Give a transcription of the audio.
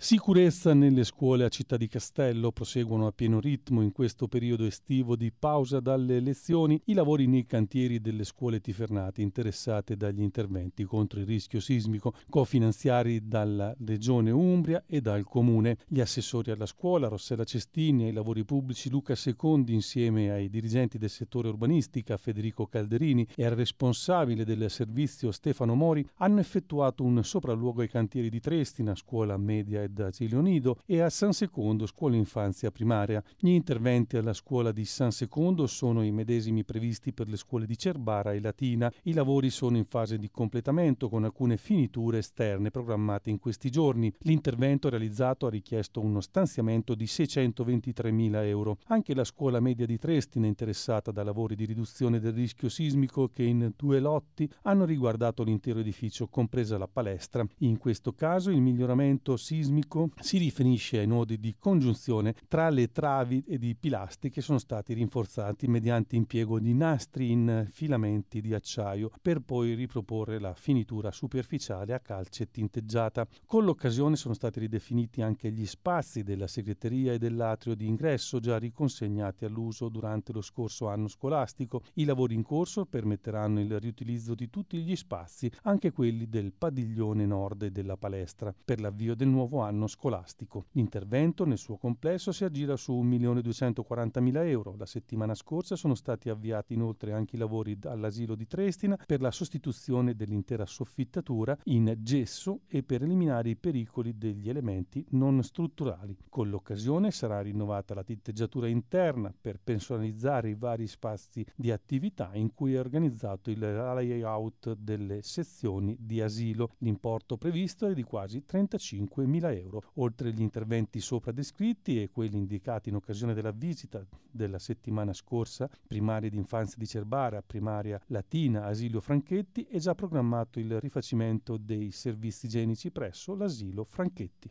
Sicurezza nelle scuole a Città di Castello proseguono a pieno ritmo in questo periodo estivo di pausa dalle lezioni i lavori nei cantieri delle scuole tifernate interessate dagli interventi contro il rischio sismico cofinanziari dalla Regione Umbria e dal Comune. Gli assessori alla scuola Rossella Cestini ai lavori pubblici Luca Secondi insieme ai dirigenti del settore urbanistica Federico Calderini e al responsabile del servizio Stefano Mori hanno effettuato un sopralluogo ai cantieri di Trestina, scuola media e Fred, Asilo Nido e a San Secondo Scuola Infanzia Primaria. Gli interventi alla scuola di San Secondo sono i medesimi previsti per le scuole di Cerbara e Latina. I lavori sono in fase di completamento con alcune finiture esterne programmate in questi giorni. L'intervento realizzato ha richiesto uno stanziamento di 623.000 euro. Anche la scuola media di Trestina è interessata da lavori di riduzione del rischio sismico che in due lotti hanno riguardato l'intero edificio, compresa la palestra. In questo caso il miglioramento sismico tecnico si riferisce ai nodi di congiunzione tra le travi ed i pilastri che sono stati rinforzati mediante impiego di nastri in filamenti di acciaio per poi riproporre la finitura superficiale a calce tinteggiata. Con l'occasione sono stati ridefiniti anche gli spazi della segreteria e dell'atrio di ingresso già riconsegnati all'uso durante lo scorso anno scolastico. I lavori in corso permetteranno il riutilizzo di tutti gli spazi, anche quelli del padiglione nord e della palestra, per l'avvio del nuovo anno anno scolastico. L'intervento nel suo complesso si aggira su 1.240.000 euro. La settimana scorsa sono stati avviati inoltre anche i lavori all'asilo di Trestina per la sostituzione dell'intera soffittatura in gesso e per eliminare i pericoli degli elementi non strutturali. Con l'occasione sarà rinnovata la tinteggiatura interna per personalizzare i vari spazi di attività in cui è organizzato il layout delle sezioni di asilo. L'importo previsto è di quasi 35.000 euro euro, oltre agli interventi sopra descritti e quelli indicati in occasione della visita della settimana scorsa, primaria di infanzia di Cerbara, primaria latina, asilo Franchetti, è già programmato il rifacimento dei servizi igienici presso l'asilo Franchetti.